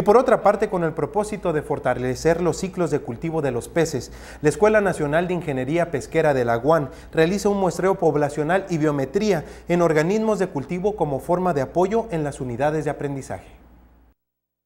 y por otra parte con el propósito de fortalecer los ciclos de cultivo de los peces. La Escuela Nacional de Ingeniería Pesquera de la UAN realiza un muestreo poblacional y biometría en organismos de cultivo como forma de apoyo en las unidades de aprendizaje.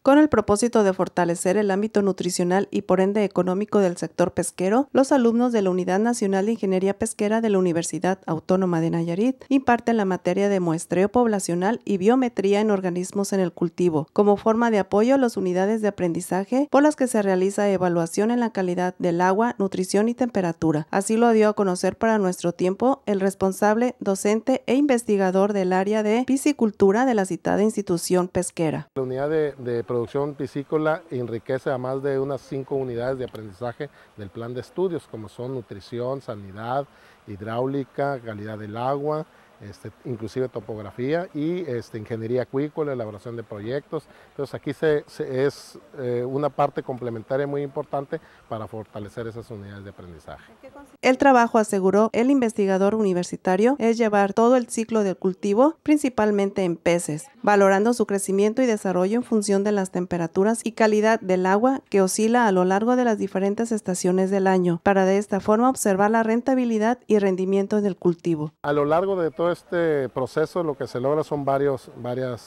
Con el propósito de fortalecer el ámbito nutricional y por ende económico del sector pesquero, los alumnos de la Unidad Nacional de Ingeniería Pesquera de la Universidad Autónoma de Nayarit imparten la materia de muestreo poblacional y biometría en organismos en el cultivo, como forma de apoyo a las unidades de aprendizaje por las que se realiza evaluación en la calidad del agua, nutrición y temperatura. Así lo dio a conocer para nuestro tiempo el responsable, docente e investigador del área de piscicultura de la citada institución pesquera. La unidad de, producción piscícola enriquece a más de unas cinco unidades de aprendizaje del plan de estudios, como son nutrición, sanidad, hidráulica, calidad del agua, este, inclusive topografía y este, ingeniería acuícola, elaboración de proyectos. Entonces aquí se, es eh, una parte complementaria muy importante para fortalecer esas unidades de aprendizaje. El trabajo, aseguró el investigador universitario, es llevar todo el ciclo del cultivo, principalmente en peces, valorando su crecimiento y desarrollo en función de las temperaturas y calidad del agua que oscila a lo largo de las diferentes estaciones del año, para de esta forma observar la rentabilidad y rendimiento del cultivo. A lo largo de todo este proceso lo que se logra son varios,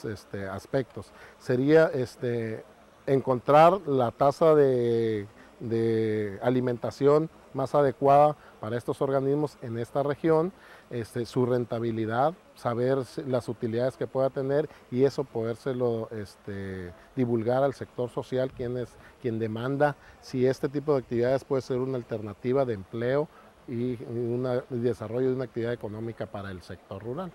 este, aspectos. Sería este, encontrar la tasa de, alimentación más adecuada para estos organismos en esta región, este, su rentabilidad, saber las utilidades que pueda tener y eso podérselo divulgar al sector social, quien demanda si este tipo de actividades puede ser una alternativa de empleo y desarrollo de una actividad económica para el sector rural.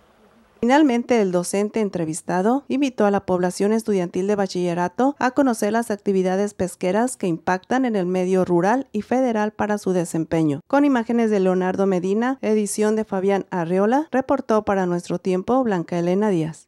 Finalmente, el docente entrevistado invitó a la población estudiantil de bachillerato a conocer las actividades pesqueras que impactan en el medio rural y federal para su desempeño. Con imágenes de Leonardo Medina, edición de Fabián Arreola, reportó para nuestro tiempo Blanca Elena Díaz.